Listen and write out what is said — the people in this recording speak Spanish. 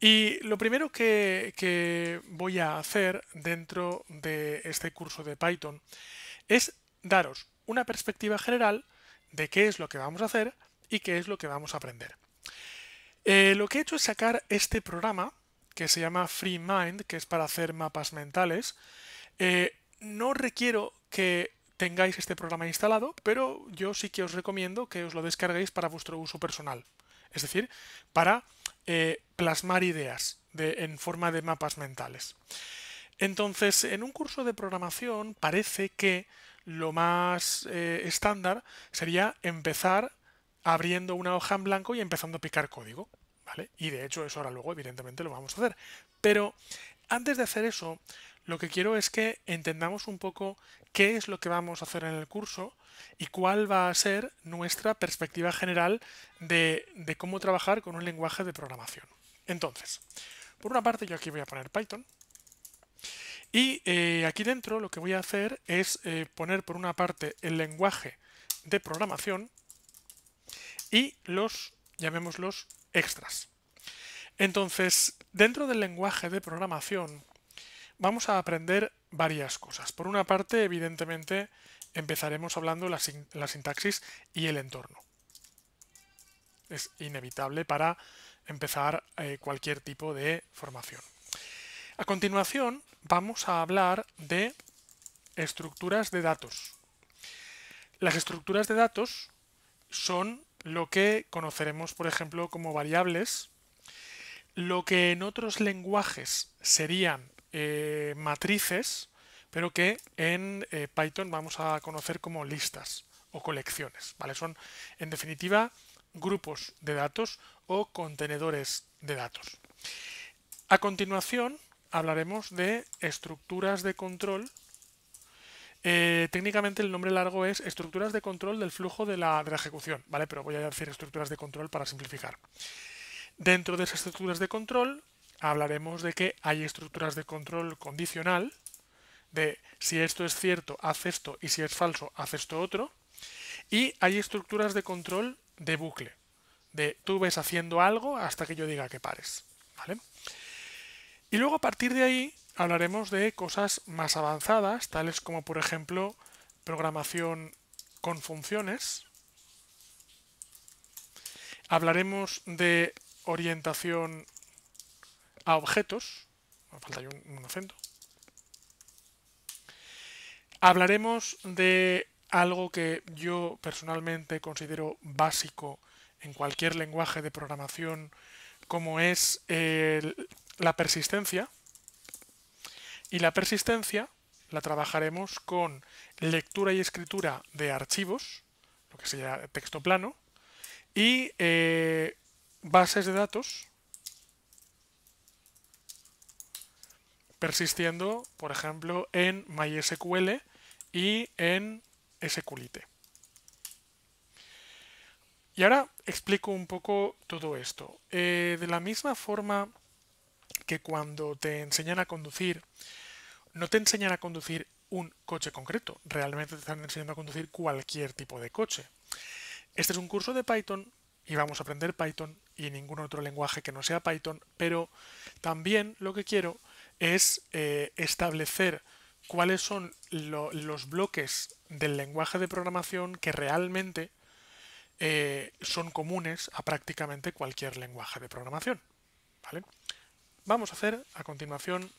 Y lo primero que, voy a hacer dentro de este curso de Python es daros una perspectiva general de qué es lo que vamos a hacer y qué es lo que vamos a aprender. Eh, lo que he hecho es sacar este programa que se llama FreeMind, que es para hacer mapas mentales. Eh, no requiero que tengáis este programa instalado, pero yo sí que os recomiendo que os lo descarguéis para vuestro uso personal. Es decir, para eh, plasmar ideas en forma de mapas mentales. Entonces, en un curso de programación parece que lo más eh, estándar sería empezar abriendo una hoja en blanco y empezando a picar código, ¿vale? Y de hecho eso ahora luego evidentemente lo vamos a hacer. Pero antes de hacer eso, lo que quiero es que entendamos un poco qué es lo que vamos a hacer en el curso y cuál va a ser nuestra perspectiva general de, cómo trabajar con un lenguaje de programación. Entonces, por una parte yo aquí voy a poner Python y eh, aquí dentro lo que voy a hacer es eh, poner por una parte el lenguaje de programación y los, llamémoslos, extras. Entonces, dentro del lenguaje de programación vamos a aprender varias cosas. Por una parte, evidentemente, empezaremos hablando la, la sintaxis y el entorno. Es inevitable para empezar eh, cualquier tipo de formación. A continuación, vamos a hablar de estructuras de datos. Las estructuras de datos son lo que conoceremos, por ejemplo, como variables lo que en otros lenguajes serían eh, matrices, pero que en eh, Python vamos a conocer como listas o colecciones. ¿vale? Son, en definitiva, grupos de datos o contenedores de datos. A continuación hablaremos de estructuras de control. Eh, técnicamente el nombre largo es estructuras de control del flujo de la, de la ejecución, ¿vale? Pero voy a decir estructuras de control para simplificar. Dentro de esas estructuras de control hablaremos de que hay estructuras de control condicional, de si esto es cierto, haz esto, y si es falso, haz esto otro. Y hay estructuras de control de bucle, de tú ves haciendo algo hasta que yo diga que pares. Y luego a partir de ahí hablaremos de cosas más avanzadas, tales como por ejemplo programación con funciones. Hablaremos de orientación a objetos, falta un, hablaremos de algo que yo personalmente considero básico en cualquier lenguaje de programación, como es la persistencia. Y la persistencia la trabajaremos con lectura y escritura de archivos, lo que sería texto plano, y eh, bases de datos persistiendo, por ejemplo, en MySQL y en SQLite. Y ahora explico un poco todo esto. Eh, de la misma forma que cuando te enseñan a conducir, no te enseñan a conducir un coche concreto, realmente te están enseñando a conducir cualquier tipo de coche. Este es un curso de Python y vamos a aprender Python y ningún otro lenguaje que no sea Python, pero también lo que quiero es eh, establecer cuáles son los bloques del lenguaje de programación que realmente eh, son comunes a prácticamente cualquier lenguaje de programación. Vamos a hacer a continuación